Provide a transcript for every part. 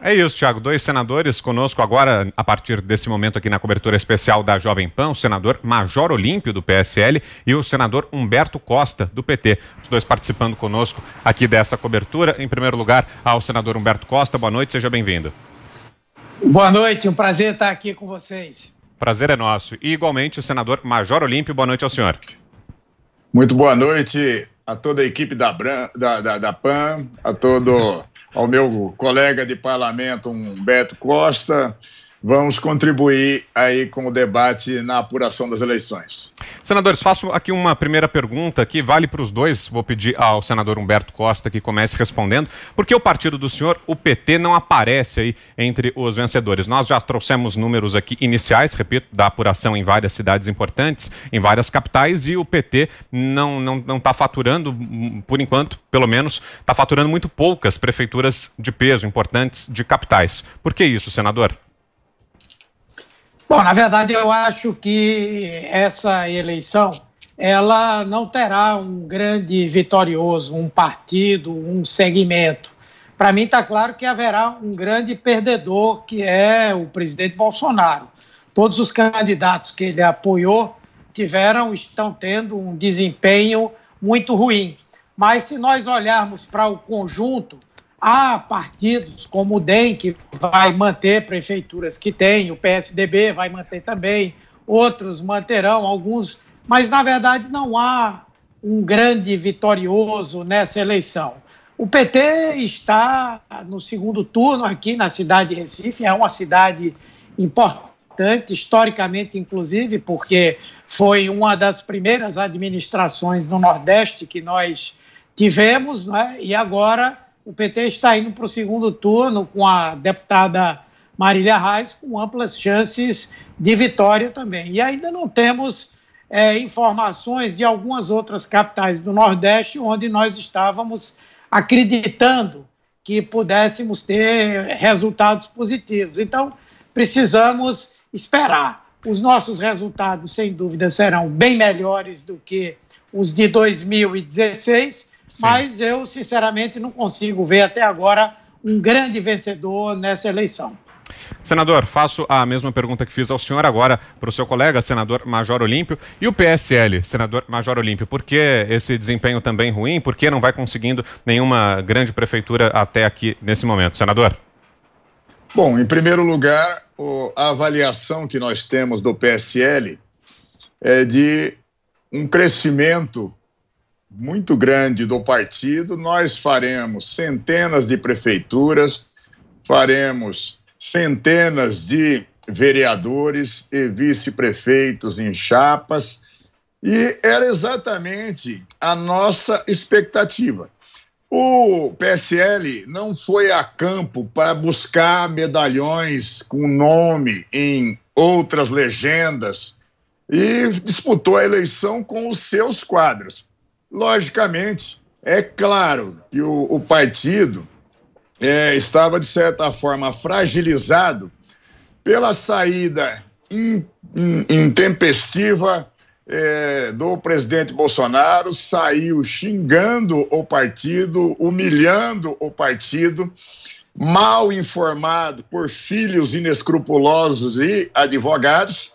É isso, Thiago. Dois senadores conosco agora, a partir desse momento aqui na cobertura especial da Jovem Pan, o senador Major Olímpio, do PSL, e o senador Humberto Costa, do PT. Os dois participando conosco aqui dessa cobertura. Em primeiro lugar, ao senador Humberto Costa. Boa noite, seja bem-vindo. Boa noite, um prazer estar aqui com vocês. Prazer é nosso. E igualmente, o senador Major Olímpio, boa noite ao senhor. Muito boa noite, a toda a equipe da, Bran, da, da, da PAN, a todo ao meu colega de parlamento, um Beto Costa, vamos contribuir aí com o debate na apuração das eleições. Senadores, faço aqui uma primeira pergunta que vale para os dois. Vou pedir ao senador Humberto Costa que comece respondendo. Por que o partido do senhor, o PT, não aparece aí entre os vencedores? Nós já trouxemos números aqui iniciais, repito, da apuração em várias cidades importantes, em várias capitais, e o PT não está não, não tá faturando, por enquanto, pelo menos, está faturando muito poucas prefeituras de peso importantes de capitais. Por que isso, senador? Bom, na verdade, eu acho que essa eleição ela não terá um grande vitorioso, um partido, um segmento. Para mim está claro que haverá um grande perdedor, que é o presidente Bolsonaro. Todos os candidatos que ele apoiou tiveram, estão tendo um desempenho muito ruim. Mas se nós olharmos para o conjunto, Há partidos como o DEM, que vai manter prefeituras que tem, o PSDB vai manter também, outros manterão, alguns, mas na verdade não há um grande vitorioso nessa eleição. O PT está no segundo turno aqui na cidade de Recife, é uma cidade importante, historicamente, inclusive, porque foi uma das primeiras administrações no Nordeste que nós tivemos, né? e agora o PT está indo para o segundo turno com a deputada Marília Reis, com amplas chances de vitória também. E ainda não temos é, informações de algumas outras capitais do Nordeste, onde nós estávamos acreditando que pudéssemos ter resultados positivos. Então, precisamos esperar. Os nossos resultados, sem dúvida, serão bem melhores do que os de 2016, Sim. mas eu, sinceramente, não consigo ver até agora um grande vencedor nessa eleição. Senador, faço a mesma pergunta que fiz ao senhor agora para o seu colega, senador Major Olímpio. E o PSL, senador Major Olímpio, por que esse desempenho também ruim? Por que não vai conseguindo nenhuma grande prefeitura até aqui nesse momento? Senador? Bom, em primeiro lugar, a avaliação que nós temos do PSL é de um crescimento muito grande do partido, nós faremos centenas de prefeituras, faremos centenas de vereadores e vice-prefeitos em chapas, e era exatamente a nossa expectativa. O PSL não foi a campo para buscar medalhões com nome em outras legendas e disputou a eleição com os seus quadros. Logicamente, é claro que o, o partido é, estava, de certa forma, fragilizado pela saída intempestiva é, do presidente Bolsonaro, saiu xingando o partido, humilhando o partido, mal informado por filhos inescrupulosos e advogados,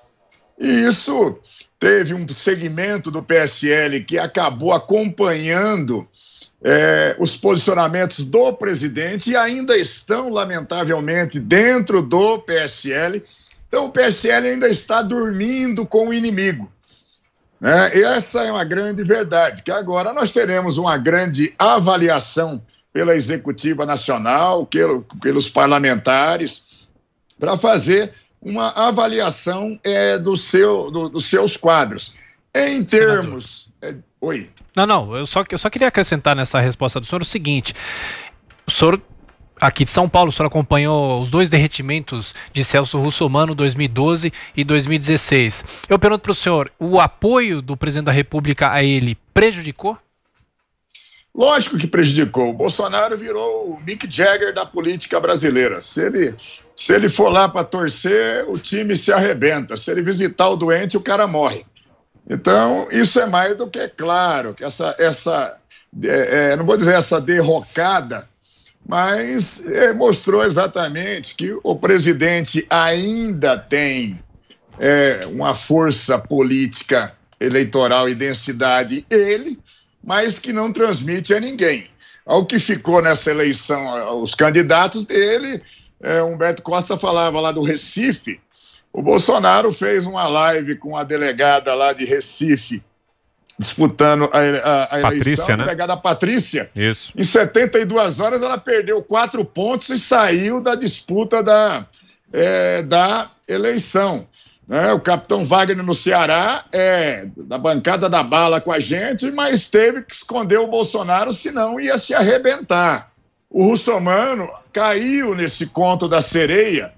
e isso teve um segmento do PSL que acabou acompanhando é, os posicionamentos do presidente e ainda estão, lamentavelmente, dentro do PSL. Então, o PSL ainda está dormindo com o inimigo. Né? Essa é uma grande verdade, que agora nós teremos uma grande avaliação pela Executiva Nacional, pelos parlamentares, para fazer uma avaliação é, do seu, do, dos seus quadros. Em termos. É, oi. Não, não, eu só, eu só queria acrescentar nessa resposta do senhor o seguinte. O senhor aqui de São Paulo, o senhor acompanhou os dois derretimentos de Celso Russomano 2012 e 2016. Eu pergunto para o senhor, o apoio do presidente da República a ele prejudicou? Lógico que prejudicou. O Bolsonaro virou o Mick Jagger da política brasileira. Se ele, se ele for lá para torcer, o time se arrebenta. Se ele visitar o doente, o cara morre. Então, isso é mais do que é claro, que essa, essa é, é, não vou dizer essa derrocada, mas é, mostrou exatamente que o presidente ainda tem é, uma força política eleitoral e densidade, ele, mas que não transmite a ninguém. Ao que ficou nessa eleição, eh, os candidatos dele, é, Humberto Costa falava lá do Recife. O Bolsonaro fez uma live com a delegada lá de Recife, disputando a, a, a Patrícia, eleição, né? delegada Patrícia. Isso. Em 72 horas ela perdeu quatro pontos e saiu da disputa da, é, da eleição. Né? O capitão Wagner no Ceará é da bancada da bala com a gente, mas teve que esconder o Bolsonaro, senão ia se arrebentar. O russomano caiu nesse conto da sereia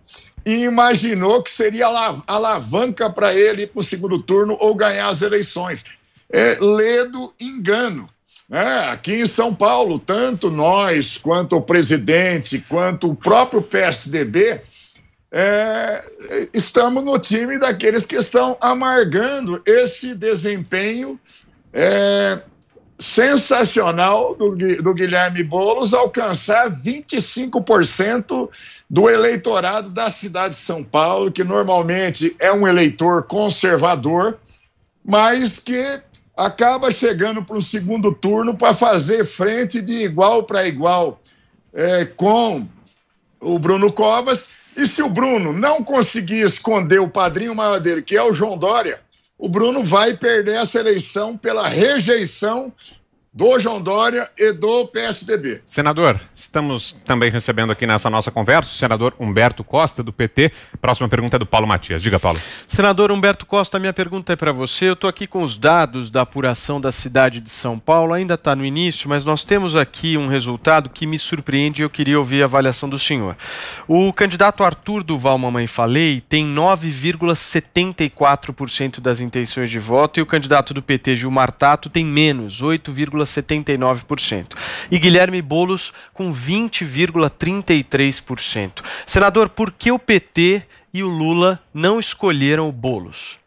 e imaginou que seria alavanca para ele ir para o segundo turno ou ganhar as eleições. É ledo engano. Né? aqui em São Paulo, tanto nós, quanto o presidente, quanto o próprio PSDB, é, estamos no time daqueles que estão amargando esse desempenho é, sensacional do, do Guilherme Boulos alcançar 25% do eleitorado da cidade de São Paulo, que normalmente é um eleitor conservador, mas que acaba chegando para o segundo turno para fazer frente de igual para igual é, com o Bruno Covas e se o Bruno não conseguir esconder o padrinho maior dele, que é o João Dória, o Bruno vai perder essa eleição pela rejeição do João Dória e do PSDB. Senador, estamos também recebendo aqui nessa nossa conversa o senador Humberto Costa, do PT. Próxima pergunta é do Paulo Matias. Diga, Paulo. Senador Humberto Costa, minha pergunta é para você. Eu estou aqui com os dados da apuração da cidade de São Paulo. Ainda está no início, mas nós temos aqui um resultado que me surpreende e eu queria ouvir a avaliação do senhor. O candidato Arthur Duval Mamãe Falei tem 9,74% das intenções de voto e o candidato do PT, Gilmar Tato, tem menos, 8,74%. 79% E Guilherme Bolos com 20,33%. Senador, por que o PT e o Lula não escolheram o Bolos?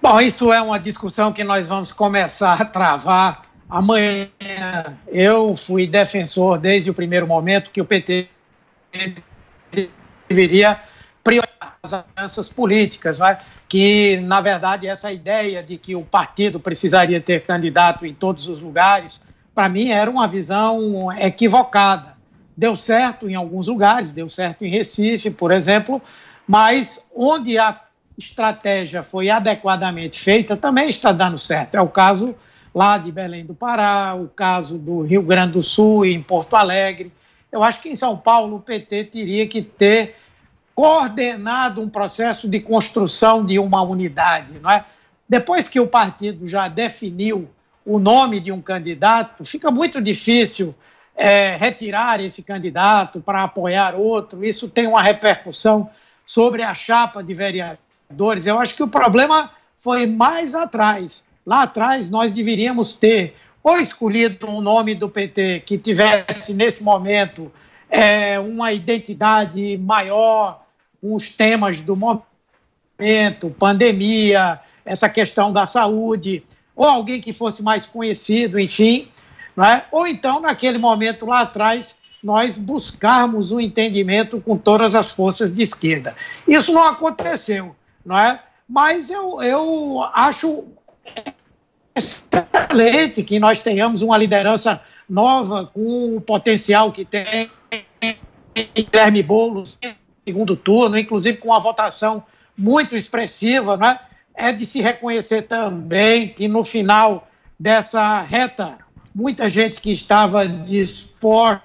Bom, isso é uma discussão que nós vamos começar a travar amanhã. Eu fui defensor desde o primeiro momento que o PT deveria as alianças políticas, né? que, na verdade, essa ideia de que o partido precisaria ter candidato em todos os lugares, para mim era uma visão equivocada. Deu certo em alguns lugares, deu certo em Recife, por exemplo, mas onde a estratégia foi adequadamente feita também está dando certo. É o caso lá de Belém do Pará, o caso do Rio Grande do Sul e em Porto Alegre. Eu acho que em São Paulo o PT teria que ter coordenado um processo de construção de uma unidade, não é? Depois que o partido já definiu o nome de um candidato, fica muito difícil é, retirar esse candidato para apoiar outro. Isso tem uma repercussão sobre a chapa de vereadores. Eu acho que o problema foi mais atrás. Lá atrás, nós deveríamos ter ou escolhido um nome do PT que tivesse, nesse momento, é, uma identidade maior, os temas do momento, pandemia, essa questão da saúde, ou alguém que fosse mais conhecido, enfim, né? ou então, naquele momento lá atrás, nós buscarmos o um entendimento com todas as forças de esquerda. Isso não aconteceu, não é? mas eu, eu acho excelente que nós tenhamos uma liderança nova com o potencial que tem Guilherme Boulos, segundo turno, inclusive com uma votação muito expressiva, né? é de se reconhecer também que no final dessa reta, muita gente que estava disposta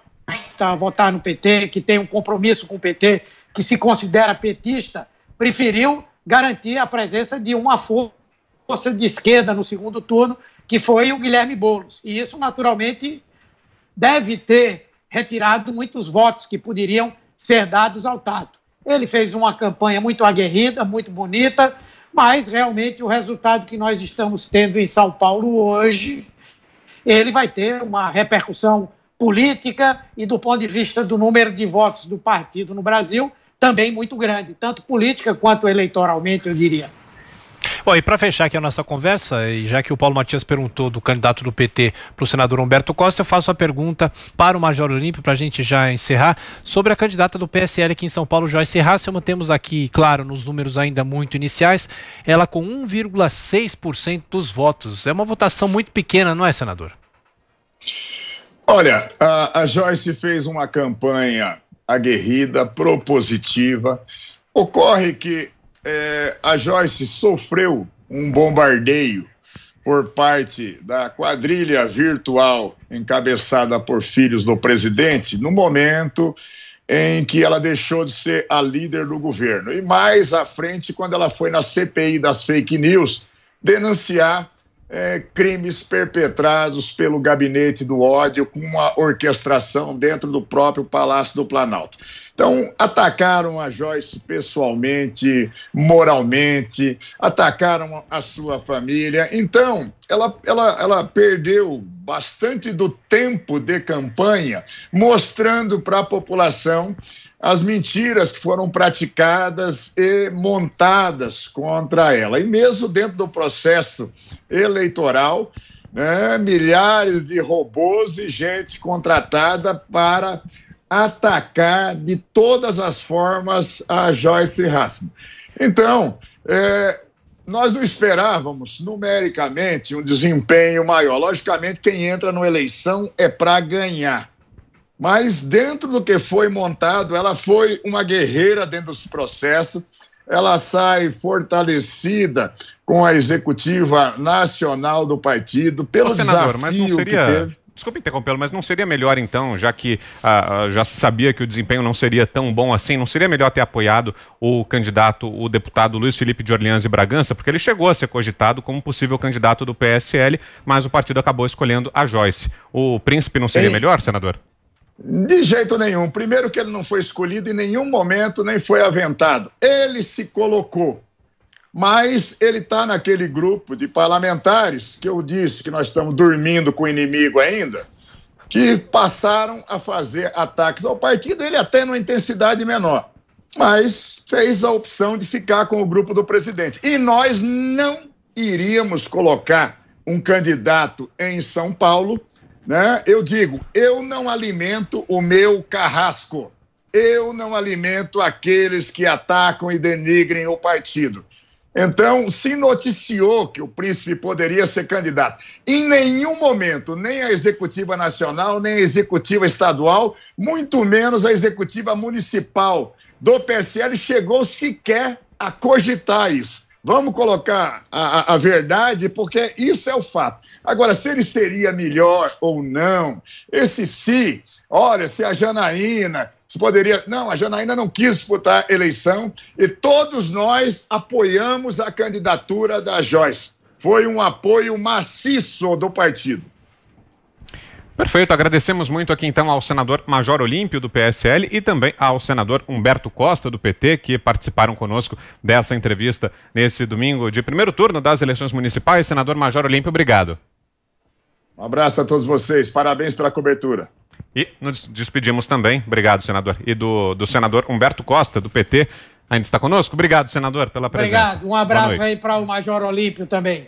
a votar no PT, que tem um compromisso com o PT, que se considera petista, preferiu garantir a presença de uma força de esquerda no segundo turno, que foi o Guilherme Boulos. E isso, naturalmente, deve ter retirado muitos votos que poderiam ser dados ao tato. Ele fez uma campanha muito aguerrida, muito bonita, mas realmente o resultado que nós estamos tendo em São Paulo hoje, ele vai ter uma repercussão política e do ponto de vista do número de votos do partido no Brasil, também muito grande, tanto política quanto eleitoralmente, eu diria. Bom, e para fechar aqui a nossa conversa, e já que o Paulo Matias perguntou do candidato do PT para o senador Humberto Costa, eu faço a pergunta para o Major Olímpio, para a gente já encerrar, sobre a candidata do PSL aqui em São Paulo, Joyce Hasselman. mantemos aqui, claro, nos números ainda muito iniciais, ela com 1,6% dos votos. É uma votação muito pequena, não é, senador? Olha, a, a Joyce fez uma campanha aguerrida, propositiva. Ocorre que é, a Joyce sofreu um bombardeio por parte da quadrilha virtual encabeçada por filhos do presidente no momento em que ela deixou de ser a líder do governo. E mais à frente, quando ela foi na CPI das fake news denunciar é, crimes perpetrados pelo gabinete do ódio com uma orquestração dentro do próprio Palácio do Planalto. Então, atacaram a Joyce pessoalmente, moralmente, atacaram a sua família. Então, ela, ela, ela perdeu bastante do tempo de campanha mostrando para a população as mentiras que foram praticadas e montadas contra ela. E mesmo dentro do processo eleitoral, né, milhares de robôs e gente contratada para atacar de todas as formas a Joyce Hasselman. Então, é, nós não esperávamos numericamente um desempenho maior. Logicamente, quem entra numa eleição é para ganhar. Mas dentro do que foi montado, ela foi uma guerreira dentro desse processo. Ela sai fortalecida com a executiva nacional do partido pelo Ô, senador, desafio seria... que teve. Desculpe interrompê-lo, mas não seria melhor então, já que ah, ah, já se sabia que o desempenho não seria tão bom assim, não seria melhor ter apoiado o candidato, o deputado Luiz Felipe de Orleans e Bragança, porque ele chegou a ser cogitado como possível candidato do PSL, mas o partido acabou escolhendo a Joyce. O príncipe não seria Ei. melhor, senador? De jeito nenhum. Primeiro, que ele não foi escolhido em nenhum momento, nem foi aventado. Ele se colocou. Mas ele está naquele grupo de parlamentares que eu disse que nós estamos dormindo com o inimigo ainda, que passaram a fazer ataques ao partido, ele até numa intensidade menor. Mas fez a opção de ficar com o grupo do presidente. E nós não iríamos colocar um candidato em São Paulo né? Eu digo, eu não alimento o meu carrasco. Eu não alimento aqueles que atacam e denigrem o partido. Então, se noticiou que o príncipe poderia ser candidato. Em nenhum momento, nem a executiva nacional, nem a executiva estadual, muito menos a executiva municipal do PSL chegou sequer a cogitar isso. Vamos colocar a, a, a, verdade, porque isso é o fato. Agora, se ele seria melhor ou não, esse se, olha, se a Janaína se poderia. Não, a Janaína não quis disputar a eleição e todos nós apoiamos a candidatura da Joyce. Foi um apoio maciço do partido. Perfeito, agradecemos muito aqui então ao senador Major Olímpio do PSL e também ao senador Humberto Costa do PT que participaram conosco dessa entrevista nesse domingo de primeiro turno das eleições municipais. Senador Major Olímpio, obrigado. Um abraço a todos vocês, parabéns pela cobertura. E nos despedimos também, obrigado senador, e do, do senador Humberto Costa do PT, ainda está conosco. Obrigado senador pela presença. Obrigado, um abraço aí para o Major Olímpio também.